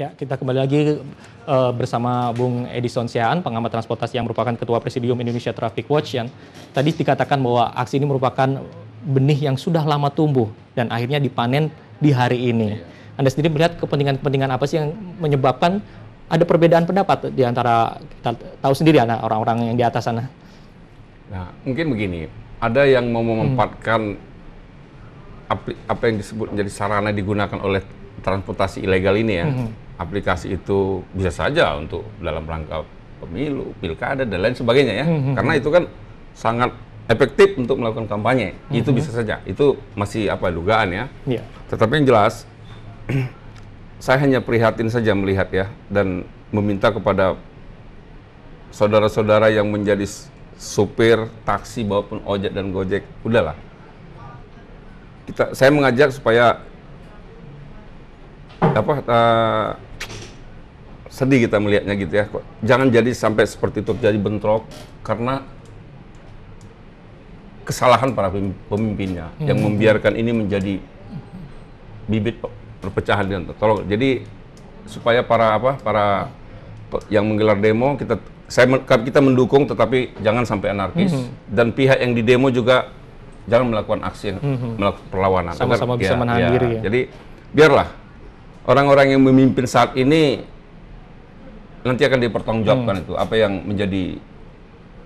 Ya, kita kembali lagi uh, bersama Bung Edison Siaan, pengamat transportasi yang merupakan Ketua Presidium Indonesia Traffic Watch yang tadi dikatakan bahwa aksi ini merupakan benih yang sudah lama tumbuh dan akhirnya dipanen di hari ini. Iya. Anda sendiri melihat kepentingan-kepentingan apa sih yang menyebabkan ada perbedaan pendapat di antara kita tahu sendiri anak ya, orang-orang yang di atas sana. Nah, mungkin begini, ada yang mau hmm. memanfaatkan hmm. apa yang disebut menjadi sarana digunakan oleh transportasi ilegal ini ya. Hmm aplikasi itu bisa saja untuk dalam rangka pemilu, pilkada dan lain sebagainya ya. Mm-hmm. Karena itu kan sangat efektif untuk melakukan kampanye. Mm-hmm. Itu mhm. bisa saja. Itu masih apa dugaan ya. Yeah. Tetapi yang jelas saya hanya prihatin saja melihat ya dan meminta kepada saudara-saudara yang menjadi supir taksi maupun ojek dan gojek, udahlah. Kita saya mengajak supaya apa uh, sedih kita melihatnya gitu ya. Jangan jadi sampai seperti itu jadi bentrok karena kesalahan para pemimpinnya hmm. yang membiarkan ini menjadi bibit perpecahan dan tolong. Jadi supaya para apa para yang menggelar demo kita saya kita mendukung tetapi jangan sampai anarkis hmm. dan pihak yang di demo juga jangan melakukan aksi hmm. melakukan perlawanan sama-sama bisa ya, menahan ya, diri ya. Jadi biarlah orang-orang yang memimpin saat ini nanti akan dipertanggungjawabkan hmm. itu apa yang menjadi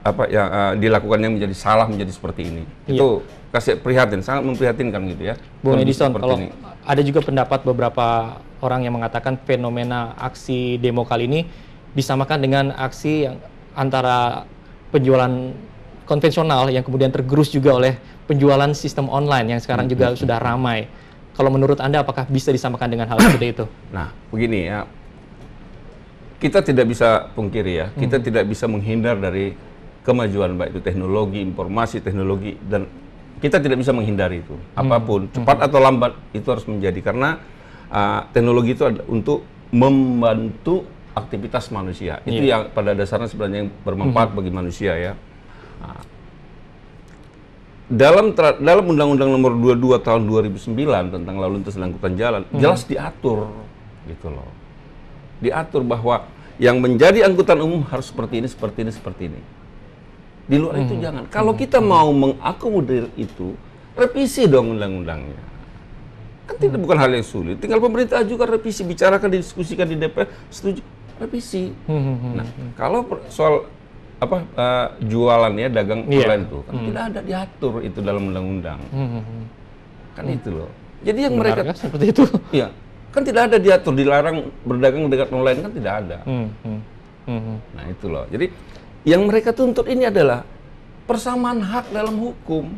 apa yang uh, eh, dilakukan yang menjadi salah menjadi seperti ini iya. itu kasih prihatin sangat memprihatinkan gitu ya Bu Edison kalau ini. ada juga pendapat beberapa orang yang mengatakan fenomena aksi demo kali ini disamakan dengan aksi yang antara penjualan konvensional yang kemudian tergerus juga oleh penjualan sistem online yang sekarang hmm. juga hmm. sudah ramai kalau menurut Anda apakah bisa disamakan dengan hal seperti itu? Nah, begini ya. Kita tidak bisa pungkiri ya, kita hmm. tidak bisa menghindar dari kemajuan baik itu teknologi, informasi, teknologi dan kita tidak bisa menghindari itu. Hmm. Apapun hmm. cepat hmm. atau lambat itu harus menjadi karena uh, teknologi itu ada untuk membantu aktivitas manusia. Itu yeah. yang pada dasarnya sebenarnya yang bermanfaat hmm. bagi manusia ya. Nah, dalam dalam Undang-Undang Nomor 22 Tahun 2009 tentang lalu lintas dan angkutan jalan hmm. jelas diatur gitu loh. Diatur bahwa yang menjadi angkutan umum harus seperti ini, seperti ini, seperti ini. Di luar hmm. itu jangan. Kalau hmm. kita hmm. mau mengakomodir itu, revisi dong undang-undangnya. Kan tidak hmm. bukan hal yang sulit. Tinggal pemerintah juga revisi, bicarakan, didiskusikan di DPR, setuju revisi. Hmm. hmm nah, kalau soal apa uh, jualannya dagang yeah. online itu kan hmm. tidak ada diatur itu dalam undang-undang hmm. hmm, hmm. kan hmm. itu loh jadi yang mereka seperti itu ya kan tidak ada diatur dilarang berdagang dengan online kan tidak ada hmm, hmm. nah itu loh jadi yang mereka tuntut ini adalah persamaan hak dalam hukum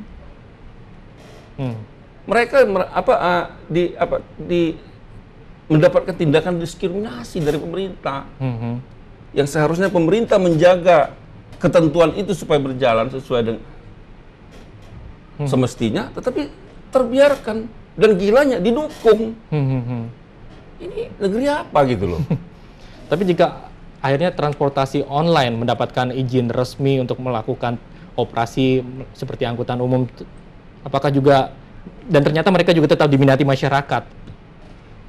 hmm. mereka apa uh, di apa di mendapatkan tindakan diskriminasi dari pemerintah hmm. yang seharusnya pemerintah menjaga ketentuan itu supaya berjalan sesuai dengan hmm. semestinya, tetapi terbiarkan dan gilanya didukung. Hmm, hmm, hmm. Ini negeri apa gitu loh? tapi jika akhirnya transportasi online mendapatkan izin resmi untuk melakukan operasi seperti angkutan umum, apakah juga dan ternyata mereka juga tetap diminati masyarakat?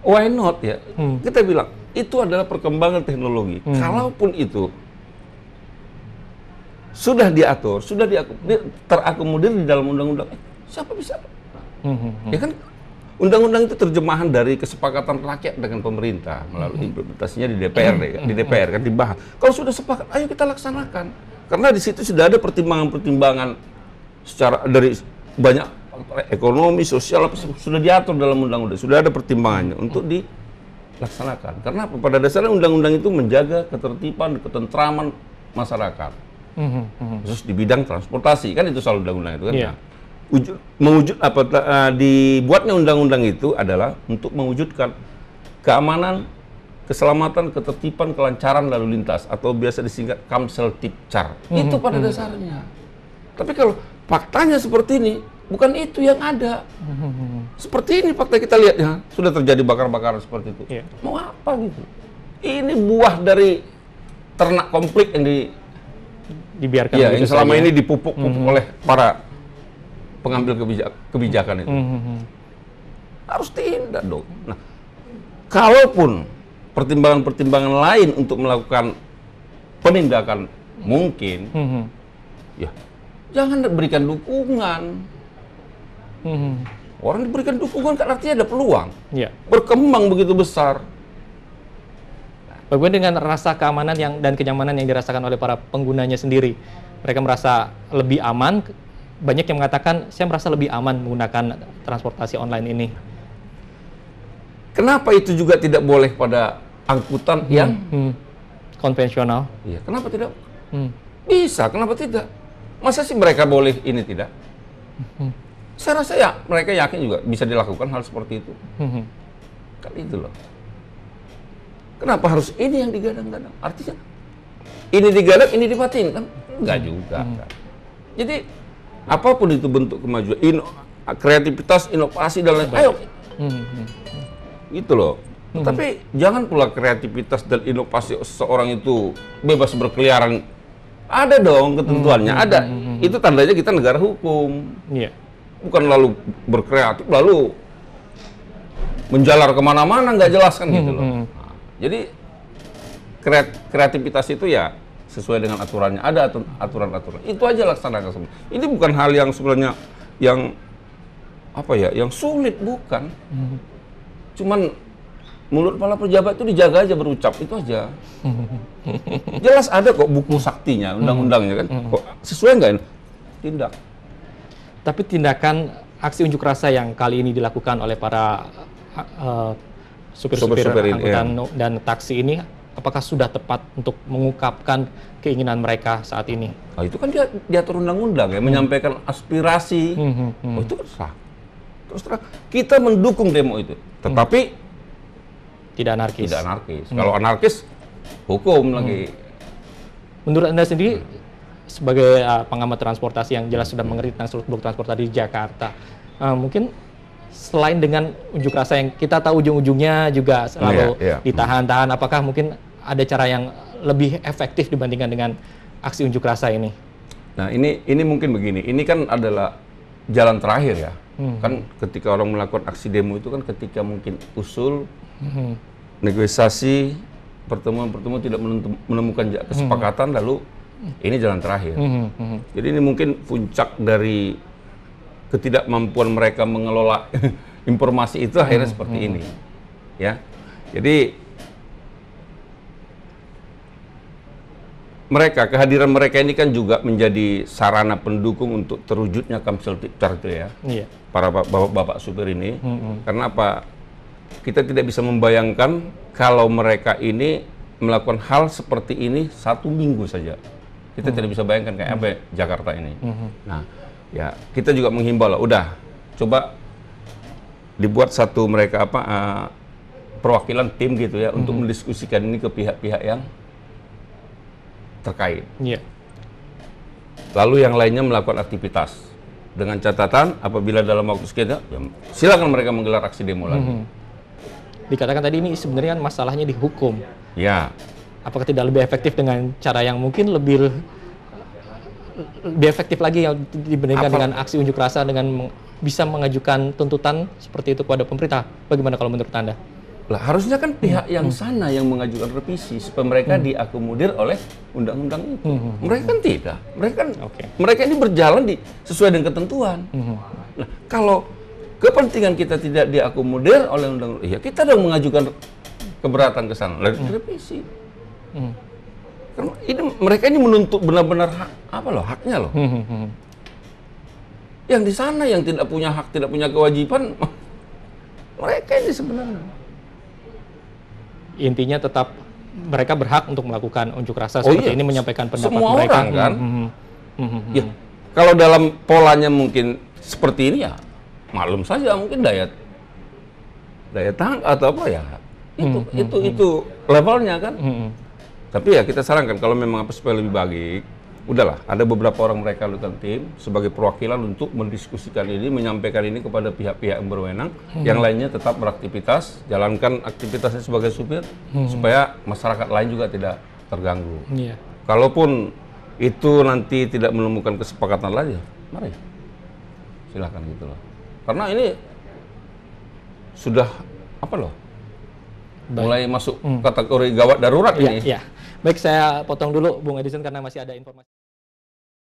Why not ya? Hmm. Kita bilang itu adalah perkembangan teknologi. Hmm. Kalaupun itu sudah diatur, sudah diakomodir, terakomodir di dalam undang-undang. Eh, siapa bisa? Mm-hmm. Ya kan undang-undang itu terjemahan dari kesepakatan rakyat dengan pemerintah melalui hmm. implementasinya di DPR mm-hmm. ya, di DPR kan dibahas. Kalau sudah sepakat, ayo kita laksanakan. Karena di situ sudah ada pertimbangan-pertimbangan secara dari banyak ekonomi, sosial sudah diatur dalam undang-undang, sudah ada pertimbangannya untuk di laksanakan. Karena pada dasarnya undang-undang itu menjaga ketertiban, ketentraman masyarakat. Mm-hmm. Mhm. Khusus di bidang transportasi kan itu selalu undang-undang itu kan. Yeah. Nah, wujud, mewujud apa uh, dibuatnya undang-undang itu adalah untuk mewujudkan keamanan, keselamatan, ketertiban, kelancaran lalu lintas atau biasa disingkat Kamsel Tipcar. Mm-hmm. Itu pada mm-hmm. dasarnya. Tapi kalau faktanya seperti ini, bukan itu yang ada. Mhm, mhm, seperti ini fakta kita lihat ya, sudah terjadi bakar-bakaran seperti itu. Yeah. Mau apa gitu? Ini buah dari ternak konflik yang di dibiarkan ya, yang selama saja. ini dipupuk mm -hmm. oleh para pengambil kebijak kebijakan itu mm -hmm. harus tindak dong. Nah, kalaupun pertimbangan-pertimbangan lain untuk melakukan penindakan mungkin, mm -hmm. ya jangan berikan dukungan. Mm -hmm. Orang diberikan dukungan kan artinya ada peluang yeah. berkembang begitu besar Bagaimana dengan rasa keamanan yang dan kenyamanan yang dirasakan oleh para penggunanya sendiri? Mereka merasa lebih aman. Banyak yang mengatakan saya merasa lebih aman menggunakan transportasi online ini. Kenapa itu juga tidak boleh pada angkutan hmm, yang hmm. konvensional? Iya, kenapa tidak? Hmm. Bisa, kenapa tidak? Masa sih mereka boleh ini tidak? Hmm. Saya rasa ya mereka yakin juga bisa dilakukan hal seperti itu. Hmm. hmm. Kan itu loh. Kenapa harus ini yang digadang-gadang? Artinya ini digadang, ini dipatin kan? Enggak juga kan. Jadi apapun itu bentuk kemajuan, ino, kreativitas, inovasi dan lain lain ayo. Hmm, hmm, gitu loh. Hmm. Tapi jangan pula kreativitas dan inovasi seorang itu bebas berkeliaran. Ada dong ketentuannya, hmm. ada. Hmm. Itu tandanya kita negara hukum. Yeah. Bukan lalu berkreatif, lalu menjalar kemana-mana, nggak jelas kan gitu loh. Jadi kreativitas itu ya sesuai dengan aturannya ada aturan-aturan itu aja laksanakan semua ini bukan hal yang sebenarnya yang apa ya yang sulit bukan cuman mulut kepala pejabat itu dijaga aja berucap itu aja jelas ada kok buku saktinya undang-undangnya kan hmm. kok sesuai nggak tindak tapi tindakan aksi unjuk rasa yang kali ini dilakukan oleh para uh, supir-supir angkutan iya. dan taksi ini apakah sudah tepat untuk mengungkapkan keinginan mereka saat ini? Nah, itu kan dia diatur undang-undang ya, hmm. menyampaikan aspirasi. Hmm, hmm, hmm. oh, itu kan sah. Terus terang, kita mendukung demo itu. Hmm. Tetapi hmm. tidak anarkis. Tidak anarkis. Hmm. Kalau anarkis hukum hmm. lagi. Menurut Anda sendiri hmm. sebagai uh, pengamat transportasi yang jelas sudah mengerti tentang seluruh transportasi di Jakarta, uh, mungkin selain dengan unjuk rasa yang kita tahu ujung-ujungnya juga selalu yeah, yeah. ditahan-tahan, apakah mungkin ada cara yang lebih efektif dibandingkan dengan aksi unjuk rasa ini? Nah, ini ini mungkin begini. Ini kan adalah jalan terakhir ya. Hmm. Kan ketika orang melakukan aksi demo itu kan ketika mungkin usul hmm. negosiasi pertemuan-pertemuan tidak menemukan kesepakatan hmm. lalu ini jalan terakhir. Hmm. Hmm. hmm. Jadi ini mungkin puncak dari ketidakmampuan mereka mengelola informasi itu akhirnya hmm, seperti hmm. ini. Ya. Jadi mereka kehadiran mereka ini kan juga menjadi sarana pendukung untuk terwujudnya Kamsel tiktar itu ya. yeah. Para bapak-bapak supir ini. Hmm, hmm, Karena apa? Kita tidak bisa membayangkan kalau mereka ini melakukan hal seperti ini satu minggu saja. Kita hmm. tidak bisa bayangkan kayak hmm. apa Jakarta ini. Hmm. hmm. Nah, ya kita juga menghimbau lah udah coba dibuat satu mereka apa uh, perwakilan tim gitu ya hmm. untuk mhm. mendiskusikan ini ke pihak-pihak yang terkait. Yeah. Lalu yang lainnya melakukan aktivitas dengan catatan apabila dalam waktu sekian ya, ya silakan mereka menggelar aksi demo lagi. hmm. Dikatakan tadi ini sebenarnya kan masalahnya dihukum. Ya. Apakah tidak lebih efektif dengan cara yang mungkin lebih lebih efektif lagi yang dibandingkan dengan aksi unjuk rasa dengan meng, bisa mengajukan tuntutan seperti itu kepada pemerintah. Bagaimana kalau menurut Anda? Lah harusnya kan pihak hmm. yang sana yang mengajukan revisi supaya mereka hmm. diakomodir oleh undang-undang itu. Hmm. hmm, hmm. Mereka kan tidak. Mereka kan okay. mereka ini berjalan di sesuai dengan ketentuan. Hmm. Nah, kalau kepentingan kita tidak diakomodir oleh undang-undang, ya kita dong mengajukan keberatan ke sana. Revisi. Hmm ini mereka ini menuntut benar-benar hak apa loh haknya loh. Hmm, hmm. hmm. Yang di sana yang tidak punya hak, tidak punya kewajiban, mereka ini sebenarnya. Intinya tetap mereka berhak untuk melakukan unjuk rasa oh seperti iya. ini, menyampaikan pendapat Semua mereka. Orang, hmm, kan? Hmm, hmm, hmm, hmm, Ya, kalau dalam polanya mungkin seperti ini ya, malum saja mungkin daya daya tang atau apa ya. Itu hmm, itu hmm, itu hmm. levelnya kan. Hmm. Tapi ya kita sarankan kalau memang apa supaya lebih baik, udahlah ada beberapa orang mereka lutan tim sebagai perwakilan untuk mendiskusikan ini menyampaikan ini kepada pihak-pihak yang berwenang hmm. yang lainnya tetap beraktivitas jalankan aktivitasnya sebagai supir hmm. supaya masyarakat lain juga tidak terganggu Iya. kalaupun itu nanti tidak menemukan kesepakatan lagi mari silahkan gitu loh karena ini sudah apa loh Baik. mulai masuk hmm. kategori gawat darurat ya, ini Ya. Baik, saya potong dulu Bung Edison karena masih ada informasi.